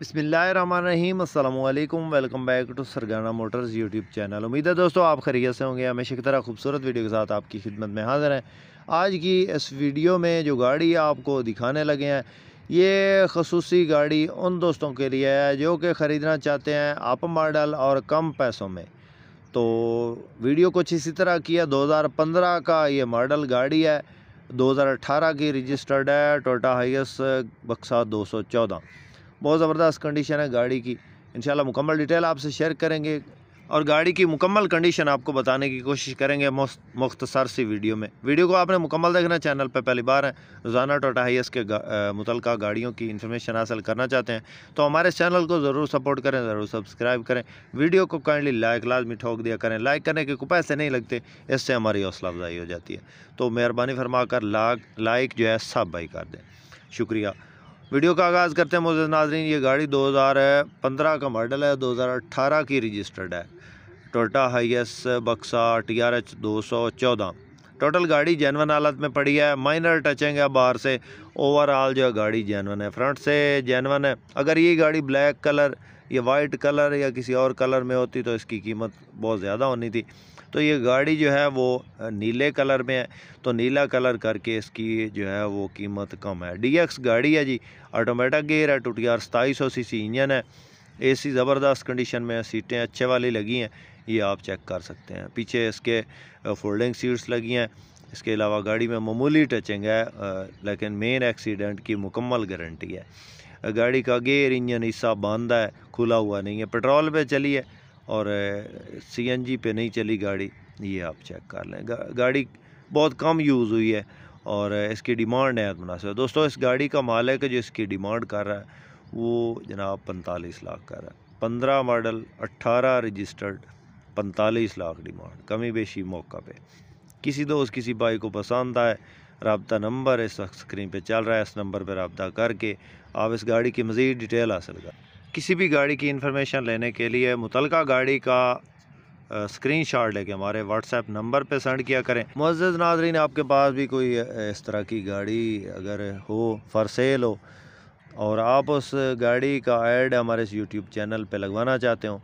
بسم اللہ الرحمن الرحیم السلام علیکم welcome back to Sargana motors YouTube channel امید ہے دوستو آپ خریگے سے ہوں گے ہمیشہ کی طرح خوبصورت ویڈیو کے ساتھ آپ کی خدمت میں حاضر ہیں آج کی اس ویڈیو میں جو گاڑی آپ کو دکھانے لگے ہیں یہ خصوصی گاڑی ان دوستوں کے لیے ہے جو کہ خریدنا چاہتے ہیں آپ ماڈل اور کم پیسوں میں تو ویڈیو کچھ اسی طرح کیا دو ہزار پندرہ کا یہ ماڈل گاڑی ہے دو ہزار اٹھارہ کی رجسٹرڈ ہے ٹوٹا ہائیس بکسا دو سو چودہ بہت زبردست کنڈیشن ہے گاڑی کی انشاءاللہ مکمل ڈیٹیل آپ سے شیئر کریں گے اور گاڑی کی مکمل کنڈیشن آپ کو بتانے کی کوشش کریں گے مختصر سی ویڈیو میں ویڈیو کو آپ نے مکمل دیکھنا چینل پہ پہلی بار ہے روزانہ ٹوٹا ایس کے متعلقہ گاڑیوں کی انفارمیشن حاصل کرنا چاہتے ہیں تو ہمارے چینل کو ضرور سپورٹ کریں ضرور سبسکرائب کریں ویڈیو کو کائنڈلی لائک لازمی ٹھوک دیا کریں لائک کرنے کے کوئی پیسے نہیں لگتے اس سے ہماری حوصلہ افزائی ہو جاتی ہے تو مہربانی فرما کر لائک جو ہے سب بھائی کر دیں شکریہ ویڈیو کا آغاز کرتے ہیں موزید ناظرین یہ گاڑی دو ہزار پندرہ کا ماڈل ہے دو ہزار اٹھارہ کی رجسٹرڈ ہے ٹوٹا ہائی ایس بکسا ٹی آر ایچ دو سو چودہ ٹوٹل گاڑی جینون حالت میں پڑی ہے مائنر ٹچنگ ہے باہر سے اوور آل جو ہے گاڑی جینون ہے فرنٹ سے جینون ہے اگر یہ گاڑی بلیک کلر یہ وائٹ کلر یا کسی اور کلر میں ہوتی تو اس کی قیمت بہت زیادہ ہونی تھی تو یہ گاڑی جو ہے وہ نیلے کلر میں ہے تو نیلا کلر کر کے اس کی جو ہے وہ قیمت کم ہے ڈی ایکس گاڑی ہے جی آٹومیٹک گیئر ہے ٹوٹی are ستائی so C C engine ہے اے سی زبردست کنڈیشن میں سیٹیں اچھے والی لگی ہیں یہ آپ چیک کر سکتے ہیں پیچھے اس کے فولڈنگ سیٹس لگی ہیں اس کے علاوہ گاڑی میں معمولی ٹچنگ ہے لیکن مین ایکسیڈنٹ کی مکمل گارنٹی ہے گاڑی کا گیئر انجن حصہ باندھا ہے کھلا ہوا نہیں ہے پٹرول پہ چلی ہے اور سی این جی پہ نہیں چلی گاڑی یہ آپ چیک کر لیں گاڑی بہت کم یوز ہوئی ہے اور اس کی ڈیمانڈ ہے مناسب دوستوں اس گاڑی کا مالک جو اس کی ڈیمانڈ کر رہا ہے وہ جناب پینتالیس لاکھ کر رہا ہے پندرہ ماڈل اٹھارہ رجسٹرڈ پینتالیس لاکھ ڈیمانڈ کمی بیشی موقع پہ کسی دوست کسی بھائی کو پسند آئے رابطہ نمبر اس وقت سکرین پہ چل رہا ہے اس نمبر پہ رابطہ کر کے آپ اس گاڑی کی مزید ڈیٹیل حاصل کر کسی بھی گاڑی کی انفارمیشن لینے کے لیے متعلقہ گاڑی کا سکرین شاٹ لے کے ہمارے واٹس ایپ نمبر پہ سینڈ کیا کریں معزز ناظرین آپ کے پاس بھی کوئی اس طرح کی گاڑی اگر ہو فار سیل ہو اور آپ اس گاڑی کا ایڈ ہمارے اس یوٹیوب چینل پہ لگوانا چاہتے ہوں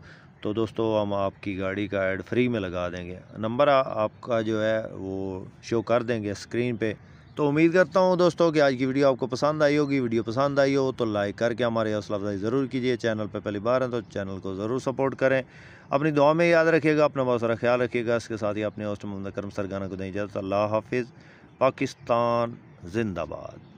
تو دوستو ہم آپ کی گاڑی کا ایڈ فری میں لگا دیں گے نمبر آپ کا جو ہے وہ شو کر دیں گے اسکرین پہ تو امید کرتا ہوں دوستو کہ آج کی ویڈیو آپ کو پسند آئی ہوگی ویڈیو پسند آئی ہو تو لائک کر کے ہمارے حوصلہ افزائی ضرور کیجیے چینل پہ پہلی بار ہیں تو چینل کو ضرور سپورٹ کریں اپنی دعا میں یاد رکھیے گا اپنا بہت سارا خیال رکھیے گا اس کے ساتھ ہی اپنے ہوسٹ محمد کرم سرگانہ کو دیں اجازت اللہ حافظ پاکستان زندہ باد